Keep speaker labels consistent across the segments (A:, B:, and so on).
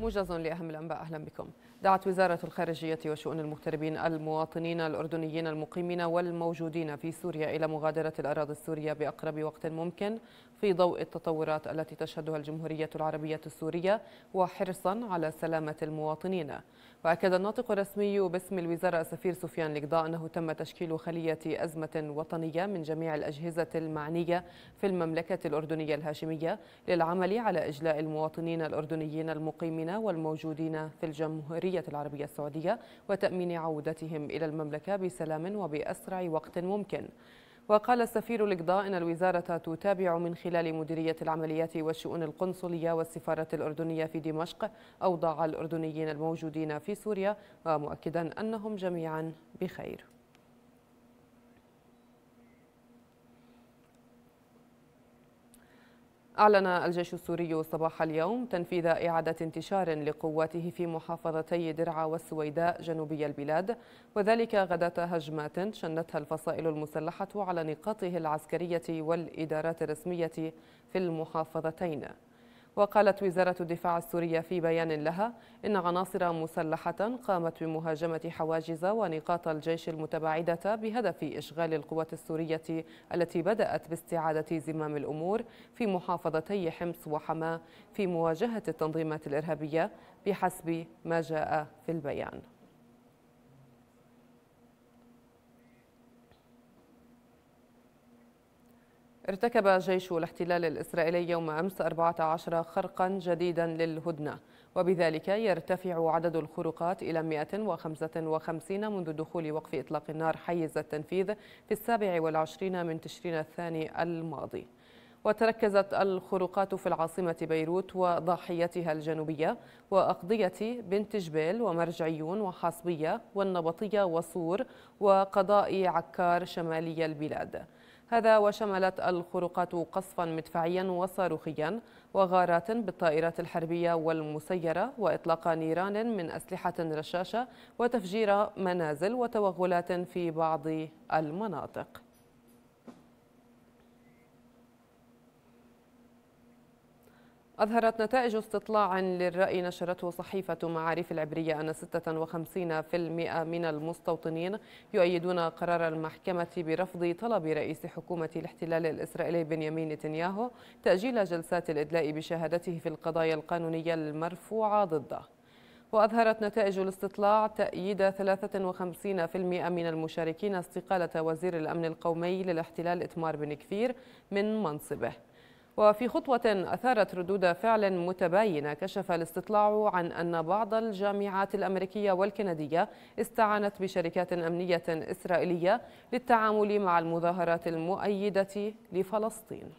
A: موجز لأهم الأنباء أهلا بكم دعت وزارة الخارجية وشؤون المغتربين المواطنين الأردنيين المقيمين والموجودين في سوريا إلى مغادرة الأراضي السورية بأقرب وقت ممكن في ضوء التطورات التي تشهدها الجمهورية العربية السورية وحرصا على سلامة المواطنين وأكد الناطق الرسمي باسم الوزارة السفير سفيان لقضاء أنه تم تشكيل خلية أزمة وطنية من جميع الأجهزة المعنية في المملكة الأردنية الهاشمية للعمل على إجلاء المواطنين الأردنيين المقيمين القادمين والموجودين في الجمهورية العربية السعودية وتأمين عودتهم إلى المملكة بسلام وبأسرع وقت ممكن وقال السفير الإقضاء أن الوزارة تتابع من خلال مديرية العمليات والشؤون القنصلية والسفارة الأردنية في دمشق أوضاع الأردنيين الموجودين في سوريا ومؤكدا أنهم جميعا بخير أعلن الجيش السوري صباح اليوم تنفيذ إعادة انتشار لقواته في محافظتي درعا والسويداء جنوبي البلاد وذلك غداة هجمات شنتها الفصائل المسلحة على نقاطه العسكرية والإدارات الرسمية في المحافظتين وقالت وزارة الدفاع السورية في بيان لها إن عناصر مسلحة قامت بمهاجمة حواجز ونقاط الجيش المتباعدة بهدف إشغال القوات السورية التي بدأت باستعادة زمام الأمور في محافظتي حمص وحماة في مواجهة التنظيمات الإرهابية بحسب ما جاء في البيان ارتكب جيش الاحتلال الإسرائيلي يوم أمس 14 خرقا جديدا للهدنة وبذلك يرتفع عدد الخروقات إلى 155 منذ دخول وقف إطلاق النار حيز التنفيذ في السابع والعشرين من تشرين الثاني الماضي وتركزت الخروقات في العاصمة بيروت وضاحيتها الجنوبية وأقضية بنت جبيل ومرجعيون وحاصبية والنبطية وصور وقضاء عكار شمالي البلاد هذا وشملت الخروقات قصفا مدفعيا وصاروخيا وغارات بالطائرات الحربية والمسيرة وإطلاق نيران من أسلحة رشاشة وتفجير منازل وتوغلات في بعض المناطق أظهرت نتائج استطلاع للرأي نشرته صحيفة معارف العبرية أن 56% من المستوطنين يؤيدون قرار المحكمة برفض طلب رئيس حكومة الاحتلال الإسرائيلي بنيامين نتنياهو تأجيل جلسات الإدلاء بشهادته في القضايا القانونية المرفوعة ضده وأظهرت نتائج الاستطلاع تأييد 53% من المشاركين استقالة وزير الأمن القومي للاحتلال إتمار بن كفير من منصبه وفي خطوة أثارت ردود فعل متباينة كشف الاستطلاع عن أن بعض الجامعات الأمريكية والكندية استعانت بشركات أمنية إسرائيلية للتعامل مع المظاهرات المؤيدة لفلسطين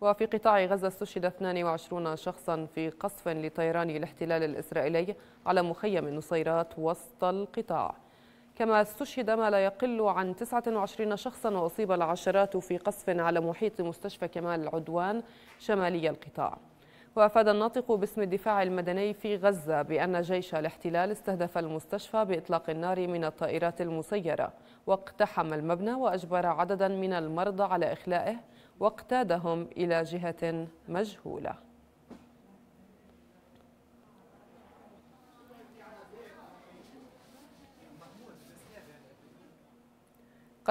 A: وفي قطاع غزة استشهد 22 شخصا في قصف لطيران الاحتلال الإسرائيلي على مخيم النصيرات وسط القطاع كما استشهد ما لا يقل عن 29 شخصا وأصيب العشرات في قصف على محيط مستشفى كمال العدوان شمالي القطاع وأفاد الناطق باسم الدفاع المدني في غزة بأن جيش الاحتلال استهدف المستشفى بإطلاق النار من الطائرات المسيرة واقتحم المبنى وأجبر عددا من المرضى على إخلائه واقتادهم إلى جهة مجهولة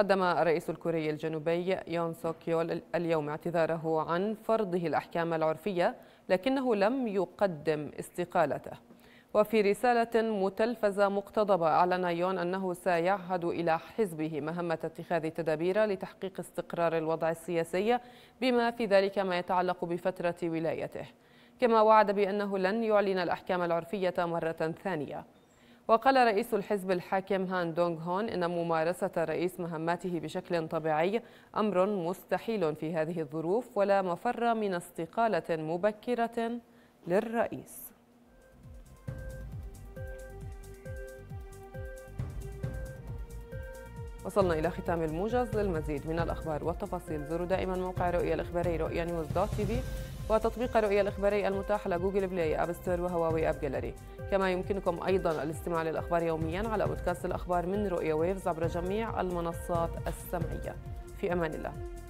A: قدم الرئيس الكوري الجنوبي يون سوك يول اليوم اعتذاره عن فرضه الأحكام العرفية لكنه لم يقدم استقالته وفي رسالة متلفزة مقتضبة أعلن يون أنه سيعهد إلى حزبه مهمة اتخاذ تدابير لتحقيق استقرار الوضع السياسي بما في ذلك ما يتعلق بفترة ولايته كما وعد بأنه لن يعلن الأحكام العرفية مرة ثانية وقال رئيس الحزب الحاكم هان دونغ هون إن ممارسة الرئيس مهماته بشكل طبيعي أمر مستحيل في هذه الظروف ولا مفر من استقالة مبكرة للرئيس وصلنا إلى ختام الموجز للمزيد من الأخبار والتفاصيل زوروا دائما موقع رؤيا الإخباري رؤيا نيوز دوت تي في وتطبيق الرؤية الإخبارية المتاح على جوجل بلاي أب ستور وهواوي أب جاليري كما يمكنكم أيضا الاستماع للأخبار يوميا على بودكاست الأخبار من رؤية ويفز عبر جميع المنصات السمعية في أمان الله